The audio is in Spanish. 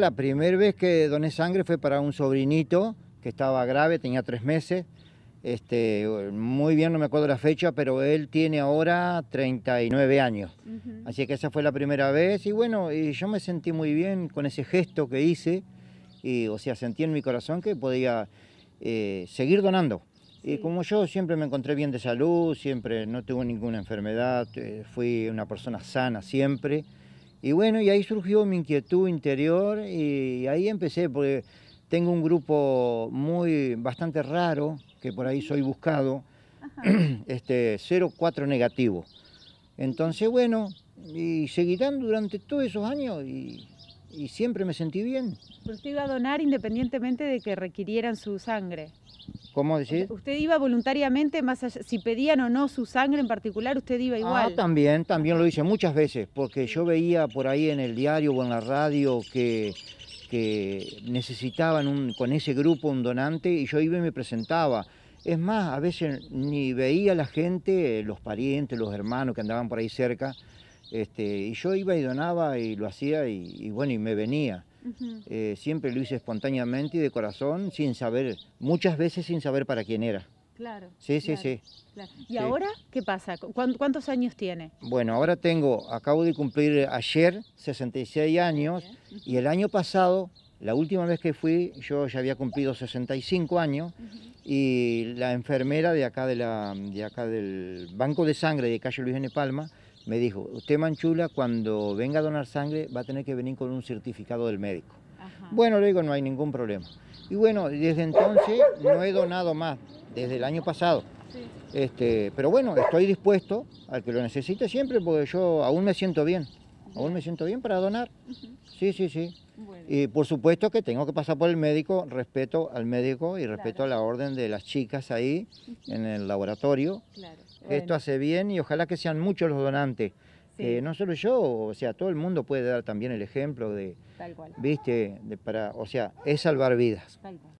La primera vez que doné sangre fue para un sobrinito que estaba grave, tenía tres meses. Este, muy bien, no me acuerdo la fecha, pero él tiene ahora 39 años. Así que esa fue la primera vez y bueno, y yo me sentí muy bien con ese gesto que hice. Y, o sea, sentí en mi corazón que podía eh, seguir donando. Y como yo siempre me encontré bien de salud, siempre no tuve ninguna enfermedad, eh, fui una persona sana siempre. Y bueno, y ahí surgió mi inquietud interior y ahí empecé, porque tengo un grupo muy bastante raro, que por ahí soy buscado, este 04 negativo. Entonces, bueno, y seguí durante todos esos años y, y siempre me sentí bien. Usted iba a donar independientemente de que requirieran su sangre. ¿Cómo decir? ¿Usted iba voluntariamente, más allá, si pedían o no su sangre en particular, usted iba ah, igual? Ah, también, también lo hice muchas veces, porque yo veía por ahí en el diario o en la radio que, necesitaban con ese grupo un donante y yo iba y me presentaba. Es más, a veces ni veía la gente, los parientes, los hermanos que andaban por ahí cerca, este, y yo iba y donaba y lo hacía y, y bueno, y me venía. Eh, siempre lo hice espontáneamente y de corazón, sin saber, muchas veces sin saber para quién era. Claro. Sí, sí, sí. ¿Y ahora qué pasa? ¿Cuántos años tiene? Bueno, ahora tengo, acabo de cumplir ayer 66 años y el año pasado la última vez que fui yo ya había cumplido 65 años y la enfermera de acá, de, la, del Banco de Sangre de Calle Luis N. Palma me dijo, usted Manchula cuando venga a donar sangre va a tener que venir con un certificado del médico. Bueno, le digo, no hay ningún problema. Y bueno, desde entonces no he donado más, desde el año pasado. Este, pero bueno, estoy dispuesto al que lo necesite siempre porque yo aún me siento bien. Aún me siento bien para donar. Sí, sí, sí. Y por supuesto que tengo que pasar por el médico, respeto al médico y respeto a la orden de las chicas ahí en el laboratorio. Esto hace bien y ojalá que sean muchos los donantes. Eh, no solo yo, o sea, todo el mundo puede dar también el ejemplo de, viste, de para, o sea, es salvar vidas. Tal